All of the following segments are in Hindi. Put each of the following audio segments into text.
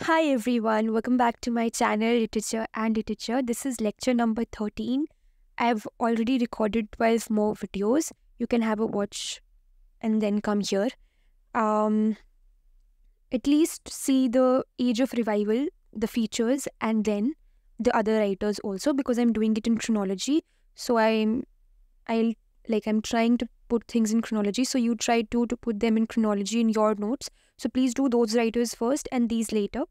Hi everyone, welcome back to my channel Literature and Literature. This is lecture number 13. I've already recorded 12 more videos. You can have a watch and then come here. Um, at least see the Age of Revival, the features and then the other writers also because I'm doing it in chronology. So I'm, I'll like I'm trying to put things in chronology. So you try to, to put them in chronology in your notes. So please do those writers first and these later.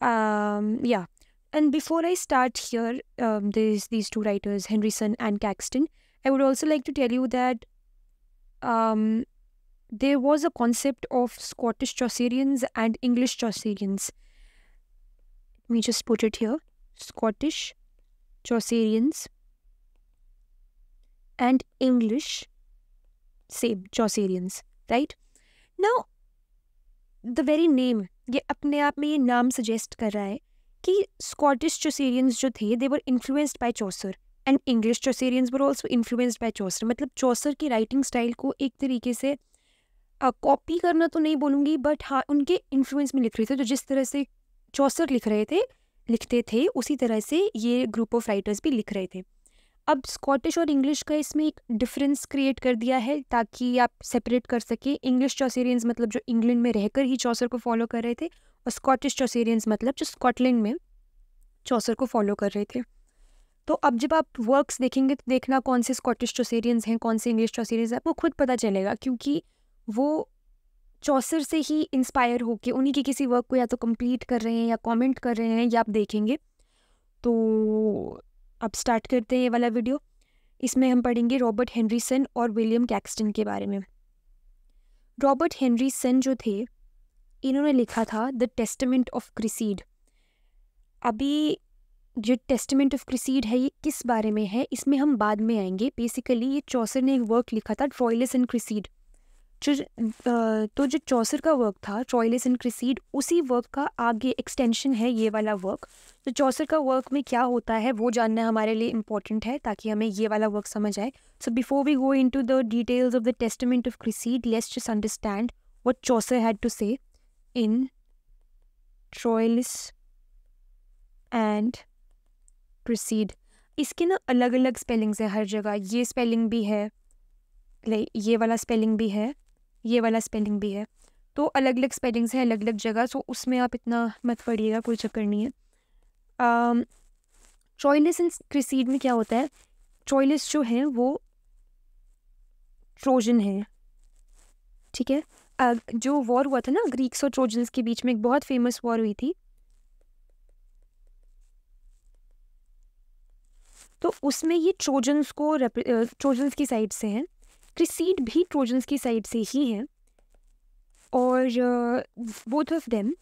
Um, yeah. And before I start here, um, these, these two writers, Henryson and Caxton, I would also like to tell you that um, there was a concept of Scottish Chaucerians and English Chaucerians. Let me just put it here. Scottish Chaucerians and English same Chaucerians right now the very name ये अपने आप में ये नाम सजेस्ट कर रहा है कि स्कॉटिश चौसेरियंस जो थे they were influenced by Chaucer and English Chaucerians were also influenced by Chaucer मतलब चौसर की राइटिंग स्टाइल को एक तरीके से कॉपी करना तो नहीं बोलूँगी बट हाँ उनके इन्फ्लुएंस में लिख रहे थे तो जिस तरह से चौसर लिख रहे थे लिखते थे उसी तरह से ये ग्रुप ऑफ राइटर्स भी लिख रहे थे अब स्कॉटिश और इंग्लिश का इसमें एक डिफरेंस क्रिएट कर दिया है ताकि आप सेपरेट कर सके इंग्लिश चौसेरियंस मतलब जो इंग्लैंड में रहकर ही चौसर को फॉलो कर रहे थे और स्कॉटिश चौसेरियंस मतलब जो स्कॉटलैंड में चौसर को फॉलो कर रहे थे तो अब जब आप वर्क्स देखेंगे तो देखना कौन से स्कॉटिश चौसेरियंस हैं कौन से इंग्लिश चौसेरियंस हैं आपको खुद पता चलेगा क्योंकि वो चौसर से ही इंस्पायर होकर उन्हीं के किसी वर्क को या तो कंप्लीट कर रहे हैं या कमेंट कर रहे हैं या आप देखेंगे तो अब स्टार्ट करते हैं ये वाला वीडियो इसमें हम पढ़ेंगे रॉबर्ट हेनरीसन और विलियम कैक्सटन के बारे में रॉबर्ट हेनरीसन जो थे इन्होंने लिखा था द टेस्टमेंट ऑफ क्रिसीड अभी जो टेस्टमेंट ऑफ क्रिसीड है ये किस बारे में है इसमें हम बाद में आएंगे बेसिकली ये चौसर ने एक वर्क लिखा था ट्रॉयलेस एंड क्रिसीड जो तो जो चौसर का वर्क था ट्रॉयलेस एंड क्रिसीड उसी वर्क का आगे एक्सटेंशन है ये वाला वर्क तो चौसर का वर्क में क्या होता है वो जानना हमारे लिए इम्पॉर्टेंट है ताकि हमें ये वाला वर्क समझ आए so before we go into the details of the testament of Criseyde let's understand what Chaucer had to say in ट्रोयलिस and क्रिसीड इसके ना अलग अलग स्पेलिंग्स हैं हर जगह ये स्पेलिंग भी है लाइक ये वाला स्पेलिंग भी है ये वाला स्पेलिंग भी है तो अलग अलग स्पेलिंग्स हैं अलग अलग जगह सो उसमें आप इतना मत पढ़िएगा कोई चक्कर नहीं है ट्रॉयलिस इन क्रिसीड में क्या होता है ट्रॉयलिस जो है वो ट्रोजन है ठीक है जो वॉर हुआ था ना ग्रीक्स और ट्रोजन्स के बीच में एक बहुत फेमस वॉर हुई थी तो उसमें ये ट्रोजन्स को ट्रोजन्स की साइड से हैं क्रिसीड भी ट्रोजन्स की साइड से ही हैं और both of them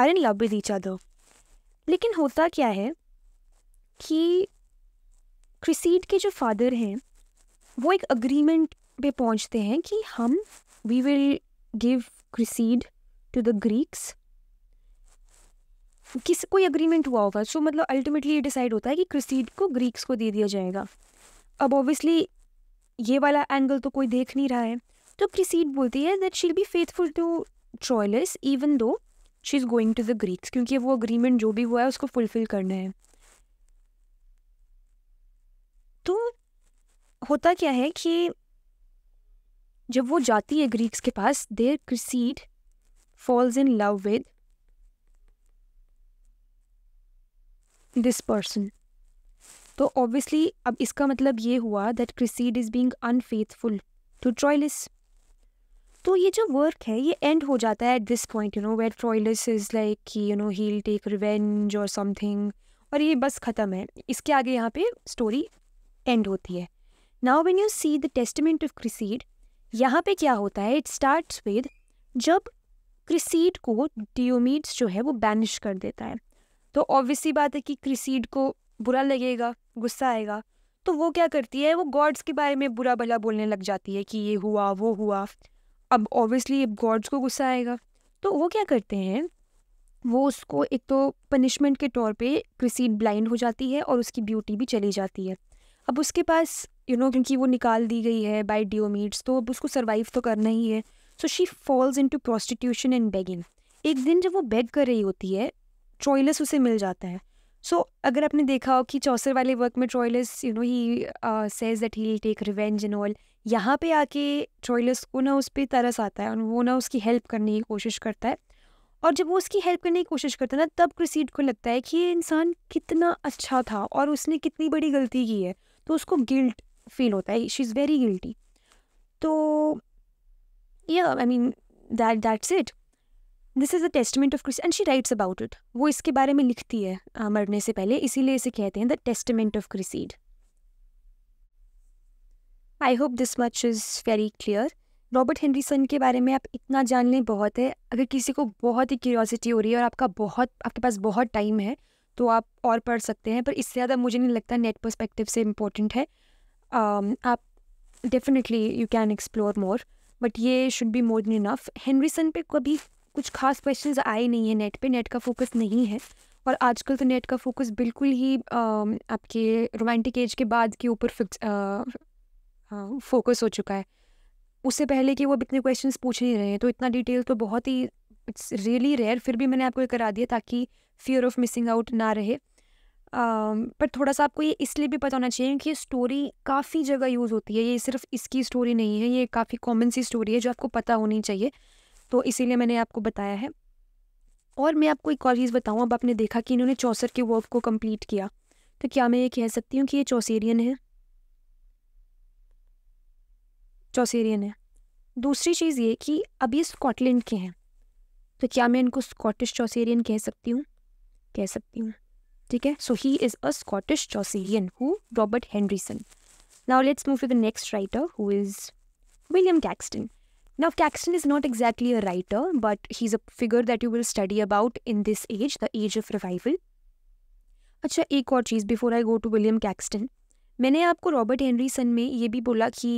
are in love with each other लेकिन होता क्या है कि क्रिसीड के जो फादर हैं वो एक अग्रीमेंट पे पहुंचते हैं कि हम we will give Criseyde to the Greeks किस कोई अग्रीमेंट हुआ होगा सो so, मतलब अल्टीमेटली ये डिसाइड होता है कि क्रिसीड को ग्रीक्स को दे दिया जाएगा अब ऑब्वियसली ये वाला एंगल तो कोई देख नहीं रहा है तो क्रिसीड बोलती है that she'll be faithful to Troilus even though she is going to the Greeks क्योंकि वो अग्रीमेंट जो भी हुआ है उसको फुलफिल करना है तो होता क्या है कि जब वो जाती है ग्रीक्स के पास there Criseyde falls in love with this person तो ऑब्वियसली अब इसका मतलब ये हुआ that Criseyde is being unfaithful to Troilus तो ये जो वर्क है ये एंड हो जाता है at this point you know wait Troilus is like कि you know he take revenge और समथिंग और ये बस ख़त्म है इसके आगे यहाँ पे स्टोरी एंड होती है now when you see the testament of Criseyde यहाँ पे क्या होता है इट स्टार्ट विद जब क्रिसीड को डिओमीड्स जो है वो बैनिश कर देता है तो ऑब्वियसली बात है कि क्रिसीड को बुरा लगेगा गुस्सा आएगा तो वो क्या करती है वो गॉड्स के बारे में बुरा भला बोलने लग जाती है कि ये हुआ वो हुआ अब ऑब्वियसली गॉड्स को गुस्सा आएगा तो वो क्या करते हैं वो उसको एक तो पनिशमेंट के तौर पे क्रिसीड ब्लाइंड हो जाती है और उसकी ब्यूटी भी चली जाती है अब उसके पास यू you नो know, क्योंकि वो निकाल दी गई है बाय डिओमीट्स तो अब उसको सर्वाइव तो करना ही है so she falls into prostitution and begging एक दिन जब वो बेग कर रही होती है ट्रॉयलस उसे मिल जाता है सो so, अगर आपने देखा हो कि चौसर वाले वर्क में Troilus you know he says that he take revenge in all यहाँ पे आके ट्रॉयलस को ना उस पर तरस आता है और वो ना उसकी हेल्प करने की कोशिश करता है और जब वो उसकी हेल्प करने की कोशिश करता है ना तब क्रिसीड को लगता है कि ये इंसान कितना अच्छा था और उसने कितनी बड़ी गलती की है तो उसको गिल्ट फील होता है शी इज़ वेरी गिल्टी तो या I mean that that's it this is a testament of Christ and she writes about it वो इसके बारे में लिखती है मरने से पहले इसीलिए इसे कहते हैं the testament of Criseyde I hope this much is very clear Robert Henryson के बारे में आप इतना जान लें बहुत है अगर किसी को बहुत ही क्यूरोसिटी हो रही है और आपका बहुत आपके पास बहुत टाइम है तो आप और पढ़ सकते हैं पर इससे ज़्यादा मुझे नहीं लगता नेट परस्पेक्टिव से इम्पोर्टेंट है um, आप definitely you can explore more but ये should be more than enough Henryson पे कभी कुछ खास क्वेश्चंस आए नहीं है नेट पे नेट का फोकस नहीं है और आजकल तो नेट का फोकस बिल्कुल ही आपके रोमांटिक एज के बाद के ऊपर फिक्स फोकस हो चुका है उससे पहले कि वो अब इतने क्वेश्चंस पूछ नहीं रहे हैं तो इतना डिटेल तो बहुत ही इट्स रियली रेयर फिर भी मैंने आपको ये करा दिया ताकि फियर ऑफ मिसिंग आउट ना रहे Uh, पर थोड़ा सा आपको ये इसलिए भी पता होना चाहिए कि ये स्टोरी काफ़ी जगह यूज़ होती है ये सिर्फ इसकी स्टोरी नहीं है ये काफ़ी कॉमन सी स्टोरी है जो आपको पता होनी चाहिए तो इसीलिए मैंने आपको बताया है और मैं आपको एक और चीज़ बताऊँ अब आपने देखा कि इन्होंने चौसर के वर्क को कंप्लीट किया तो क्या मैं ये कह सकती हूँ कि ये चौसेरियन है चौसेरियन है दूसरी चीज़ ये कि अब ये स्कॉटलैंड के हैं तो क्या मैं इनको स्कॉटिश चौसेरियन कह सकती हूँ कह सकती हूँ ठीक है so he is a Scottish Chaucerian who Robert Henryson now let's move to the next writer who is William Caxton Now, Caxton is not exactly a writer, but he's a figure that you will study about in this age, the age of revival. अच्छा एक और चीज़ before I go to William Caxton मैंने आपको रॉबर्ट सन में ये भी बोला कि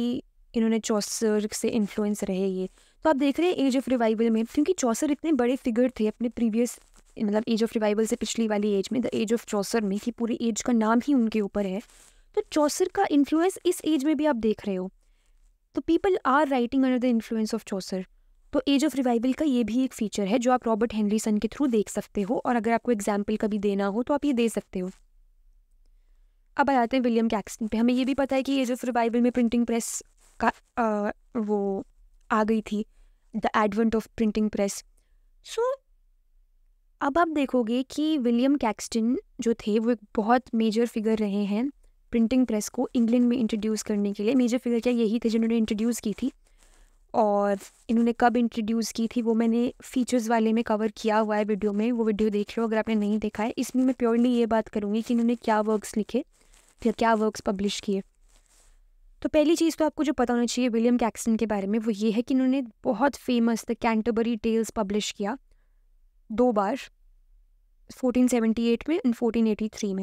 इन्होंने चौसर से इन्फ्लुएंस रहे ये तो आप देख रहे हैं एज ऑफ रिवाइवल में क्योंकि चौसर इतने बड़े फिगर थे अपने प्रीवियस मतलब एज ऑफ रिवाइवल से पिछली वाली एज में द एज ऑफ चौसर में कि पूरी एज का नाम ही उनके ऊपर है तो चौसर का इन्फ्लुएंस इस एज में भी आप देख रहे हो तो people are writing under the influence of Chaucer तो एज ऑफ रिवाइवल का ये भी एक फीचर है जो आप रॉबर्ट हेनरीसन के थ्रू देख सकते हो और अगर आपको एग्जाम्पल कभी देना हो तो आप ये दे सकते हो अब आ जाते हैं विलियम कैक्सटन पे हमें ये भी पता है कि एज ऑफ रिवाइवल में प्रिंटिंग प्रेस का आ, वो आ गई थी the advent of printing press so अब आप देखोगे कि विलियम कैक्सटन जो थे वो एक बहुत मेजर फिगर रहे हैं प्रिंटिंग प्रेस को इंग्लैंड में इंट्रोड्यूस करने के लिए मेजर फिगर क्या यही थे जिन्होंने इंट्रोड्यूस की थी और इन्होंने कब इंट्रोड्यूस की थी वो मैंने फीचर्स वाले में कवर किया हुआ है वीडियो में वो वीडियो देख लो अगर आपने नहीं देखा है इसमें मैं प्योरली ये बात करूँगी कि इन्होंने क्या वर्क्स लिखे या क्या वर्क्स पब्लिश किए तो पहली चीज़ तो आपको जो पता होना चाहिए विलियम कैक्सटन के बारे में वो ये है कि इन्होंने बहुत famous the Canterbury Tales publish किया दो बार 1478 में एंड 1483 में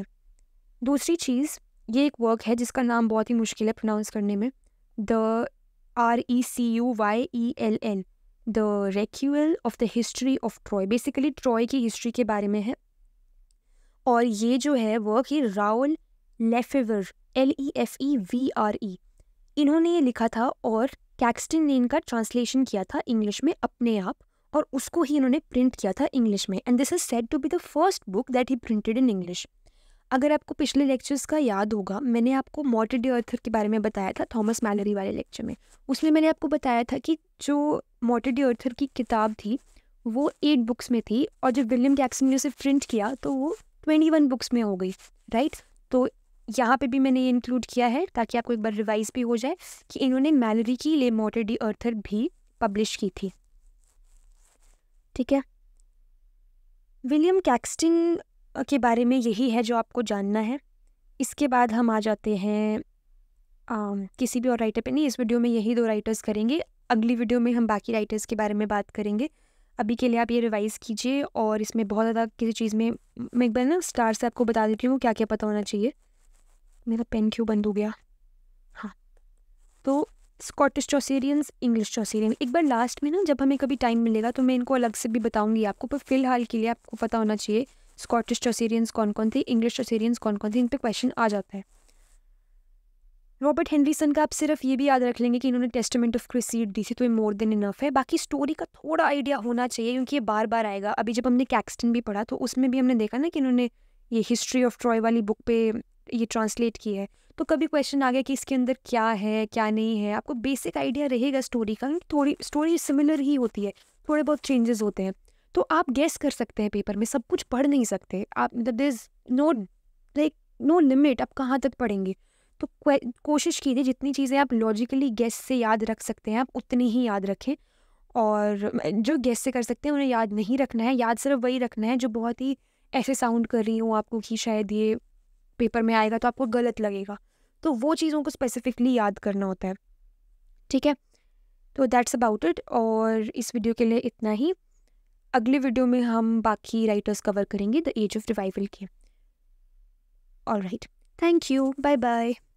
दूसरी चीज़ ये एक वर्क है जिसका नाम बहुत ही मुश्किल है प्रोनाउंस करने में the R E C U Y E L N the Recuyell of the history of Troy basically Troy की हिस्ट्री के बारे में है और ये जो है वर्क ये Raoul Lefevre L E F E V R E इन्होंने ये लिखा था और कैक्सटन ने इनका ट्रांसलेशन किया था इंग्लिश में अपने आप और उसको ही इन्होंने प्रिंट किया था इंग्लिश में and this is said to be the first book that he printed in English अगर आपको पिछले लेक्चर्स का याद होगा मैंने आपको मॉटेड अर्थर के बारे में बताया था थॉमस मैलरी वाले लेक्चर में उसमें मैंने आपको बताया था कि जो मॉटेड अर्थर की किताब थी वो एट बुक्स में थी और जब विलियम जैक्सन ने उसे प्रिंट किया तो वो ट्वेंटी वन बुक्स में हो गई राइट तो यहाँ पे भी मैंने ये इंक्लूड किया है ताकि आपको एक बार रिवाइज भी हो जाए कि इन्होंने मैलरी की ले मोटर डी अर्थर भी पब्लिश की थी ठीक है विलियम कैक्सटिन के बारे में यही है जो आपको जानना है इसके बाद हम आ जाते हैं आ, किसी भी और राइटर पे नहीं इस वीडियो में यही दो राइटर्स करेंगे अगली वीडियो में हम बाकी राइटर्स के बारे में बात करेंगे अभी के लिए आप ये रिवाइज़ कीजिए और इसमें बहुत ज़्यादा किसी चीज़ में मैं एक बार ना स्टार से आपको बता देती हूँ क्या क्या पता होना चाहिए मेरा पेन क्यों बंद हो गया हाँ तो स्कॉटिश चौसेरियंस इंग्लिश चौसेरियन एक बार लास्ट में ना जब हमें कभी टाइम मिलेगा तो मैं इनको अलग से भी बताऊँगी आपको पर फिलहाल के लिए आपको पता होना चाहिए स्कॉटिश चौसीरियंस कौन कौन थे इंग्लिश चौसीरियंस कौन कौन थे इन पर क्वेश्चन आ जाता है रॉबर्ट हेनरीसन का आप सिर्फ ये भी याद रख लेंगे कि इन्होंने टेस्टमेंट ऑफ क्रिसीड दी थी तो ये मोर देन इनफ है बाकी स्टोरी का थोड़ा आइडिया होना चाहिए क्योंकि ये बार बार आएगा अभी जब हमने कैक्सटन भी पढ़ा तो उसमें भी हमने देखा ना कि इन्होंने ये हिस्ट्री ऑफ ट्रॉय वाली बुक पे ये ट्रांसलेट की है तो कभी क्वेश्चन आ गया कि इसके अंदर क्या है क्या नहीं है आपको बेसिक आइडिया रहेगा स्टोरी का थोड़ी स्टोरी सिमिलर ही होती है थोड़े बहुत चेंजेस होते हैं तो आप गेस कर सकते हैं पेपर में सब कुछ पढ़ नहीं सकते आप मतलब there is no like no limit आप कहाँ तक पढ़ेंगे तो कोशिश कीजिए जितनी चीज़ें आप लॉजिकली गेस से याद रख सकते हैं आप उतनी ही याद रखें और जो गेस से कर सकते हैं उन्हें याद नहीं रखना है याद सिर्फ वही रखना है जो बहुत ही ऐसे साउंड कर रही हूँ आपको कि शायद ये पेपर में आएगा तो आपको गलत लगेगा तो वो चीज़ों को स्पेसिफिकली याद करना होता है ठीक है तो दैट्स अबाउट इट और इस वीडियो के लिए इतना ही अगले वीडियो में हम बाकी राइटर्स कवर करेंगे द एज ऑफ रिवाइवल के all right thank you bye bye